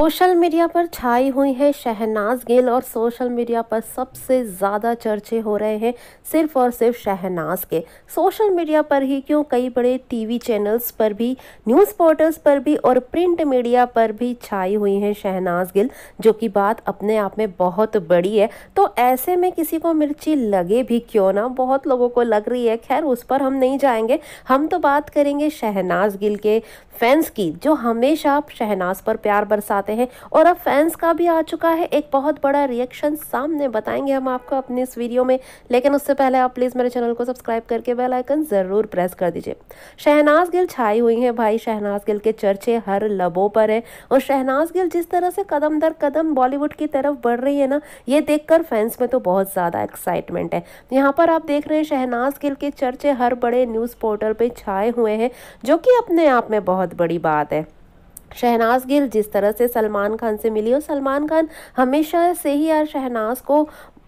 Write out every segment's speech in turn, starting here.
social media पर छाई हुई है शहनाज गिल और सोशल मीडिया पर सबसे ज़्यादा चर्चे हो रहे हैं सिर्फ और सिर्फ शहनाज के सोशल मीडिया पर ही क्यों कई बड़े टीवी चैनल्स पर भी न्यूज़ पोर्टल्स पर भी और प्रिंट मीडिया पर भी छाई हुई है शहनाज गिल जो कि बात अपने आप में बहुत बड़ी है तो ऐसे में किसी को मिर्ची लगे भी क्यों ना बहुत लोगों को लग रही है खैर उस पर हम नहीं जाएंगे हम तो बात करेंगे शहनाज गिल के फैंस की जो हमेशा शहनाज पर प्यार बरसाते जाते हैं और अब फैंस का भी आ चुका है एक बहुत बड़ा रिएक्शन सामने बताएंगे हम आपको अपने इस वीडियो में लेकिन उससे पहले आप प्लीज़ मेरे चैनल को सब्सक्राइब करके बेल आइकन ज़रूर प्रेस कर दीजिए शहनाज गिल छाई हुई हैं भाई शहनाज गिल के चर्चे हर लबों पर है और शहनाज गिल जिस तरह से कदम दर कदम बॉलीवुड की तरफ बढ़ रही है ना ये देखकर फैंस में तो बहुत ज़्यादा एक्साइटमेंट है यहाँ पर आप देख रहे हैं शहनाज गिल के चर्चे हर बड़े न्यूज़ पोर्टल पर छाए हुए हैं जो कि अपने आप में बहुत बड़ी बात है शहनाज गिल जिस तरह से सलमान खान से मिली और सलमान खान हमेशा से ही यार शहनाज को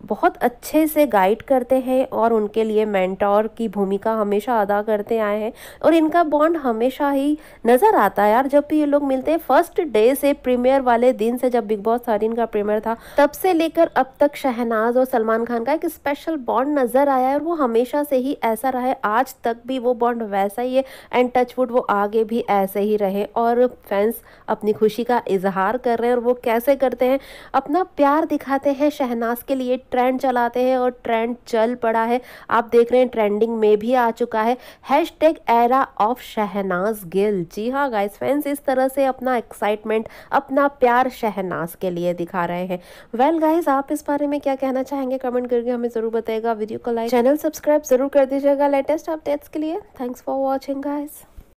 बहुत अच्छे से गाइड करते हैं और उनके लिए मैंटोर की भूमिका हमेशा अदा करते आए हैं और इनका बॉन्ड हमेशा ही नज़र आता है यार जब भी ये लोग मिलते हैं फर्स्ट डे से प्रीमियर वाले दिन से जब बिग बॉस थर्टीन का प्रीमियर था तब से लेकर अब तक शहनाज और सलमान खान का एक स्पेशल बॉन्ड नज़र आया है और वो हमेशा से ही ऐसा रहा है आज तक भी वो बॉन्ड वैसा ही है एंड टचवुड वो आगे भी ऐसे ही रहे और फैंस अपनी खुशी का इजहार कर रहे हैं और वो कैसे करते हैं अपना प्यार दिखाते हैं शहनाज के लिए ट्रेंड चलाते हैं और ट्रेंड चल पड़ा है आप देख रहे हैं ट्रेंडिंग में भी आ चुका है hashtag era of Shehnaaz Gill ji हाँ गाइस फैंस इस तरह से अपना एक्साइटमेंट अपना प्यार शहनाज के लिए दिखा रहे हैं वेल well, गाइस आप इस बारे में क्या कहना चाहेंगे कमेंट करके हमें ज़रूर बताएगा वीडियो को लाइक चैनल सब्सक्राइब जरूर कर दीजिएगा लेटेस्ट अपडेट्स के लिए थैंक्स फॉर वॉचिंग गाइज़